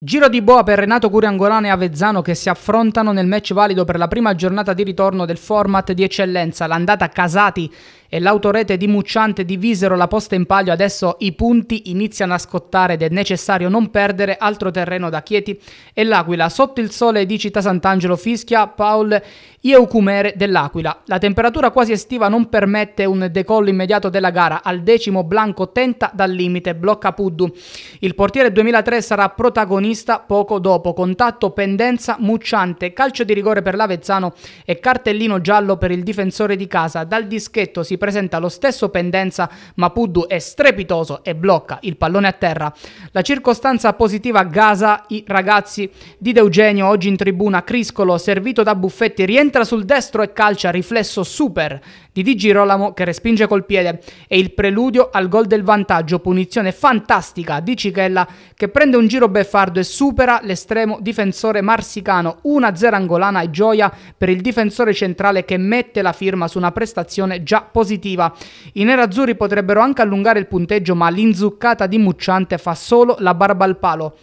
Giro di boa per Renato Curiangolano e Avezzano che si affrontano nel match valido per la prima giornata di ritorno del format di eccellenza. L'andata Casati e l'autorete di Mucciante divisero la posta in palio, adesso i punti iniziano a scottare ed è necessario non perdere altro terreno da Chieti e l'Aquila. Sotto il sole di Città Sant'Angelo fischia Paul Ieucumere dell'Aquila. La temperatura quasi estiva non permette un decollo immediato della gara. Al decimo Blanco tenta dal limite, blocca Puddu. Il portiere 2003 sarà protagonista poco dopo. Contatto, pendenza, Mucciante, calcio di rigore per l'Avezzano e cartellino giallo per il difensore di casa. Dal dischetto si presenta lo stesso pendenza, ma Puddu è strepitoso e blocca il pallone a terra. La circostanza positiva gasa i ragazzi di De Eugenio, oggi in tribuna Criscolo, servito da Buffetti, rientra sul destro e calcia, riflesso super di Di Girolamo che respinge col piede e il preludio al gol del vantaggio, punizione fantastica di Cichella che prende un giro beffardo e supera l'estremo difensore marsicano, 1-0 angolana e gioia per il difensore centrale che mette la firma su una prestazione già positiva positiva. I nerazzurri potrebbero anche allungare il punteggio, ma l'inzuccata di Mucciante fa solo la barba al palo.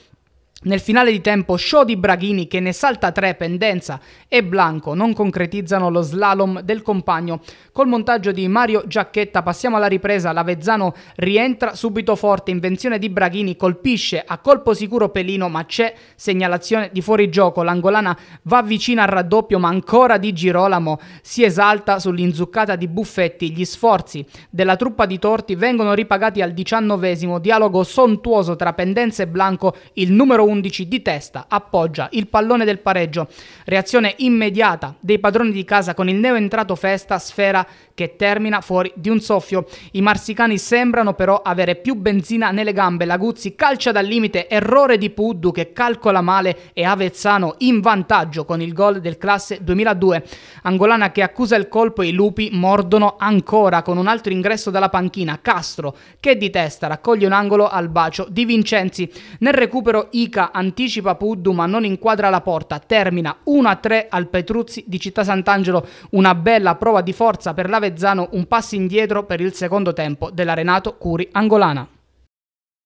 Nel finale di tempo show di Braghini che ne salta tre pendenza e Blanco non concretizzano lo slalom del compagno. Col montaggio di Mario Giacchetta passiamo alla ripresa, l'Avezzano rientra subito forte, invenzione di Braghini colpisce a colpo sicuro Pelino ma c'è segnalazione di fuorigioco, l'angolana va vicina al raddoppio ma ancora di Girolamo si esalta sull'inzuccata di Buffetti, gli sforzi della truppa di Torti vengono ripagati al diciannovesimo, dialogo sontuoso tra pendenza e Blanco, il numero 11 di testa, appoggia il pallone del pareggio. Reazione immediata dei padroni di casa con il neoentrato Festa, sfera che termina fuori di un soffio. I marsicani sembrano però avere più benzina nelle gambe. Laguzzi calcia dal limite, errore di Puddu che calcola male e Avezzano in vantaggio con il gol del classe 2002. Angolana che accusa il colpo e i lupi mordono ancora con un altro ingresso dalla panchina. Castro che di testa raccoglie un angolo al bacio di Vincenzi. Nel recupero Ica Sica anticipa Puddu ma non inquadra la porta, termina 1-3 al Petruzzi di Città Sant'Angelo, una bella prova di forza per l'Avezzano, un passo indietro per il secondo tempo della Renato Curi Angolana.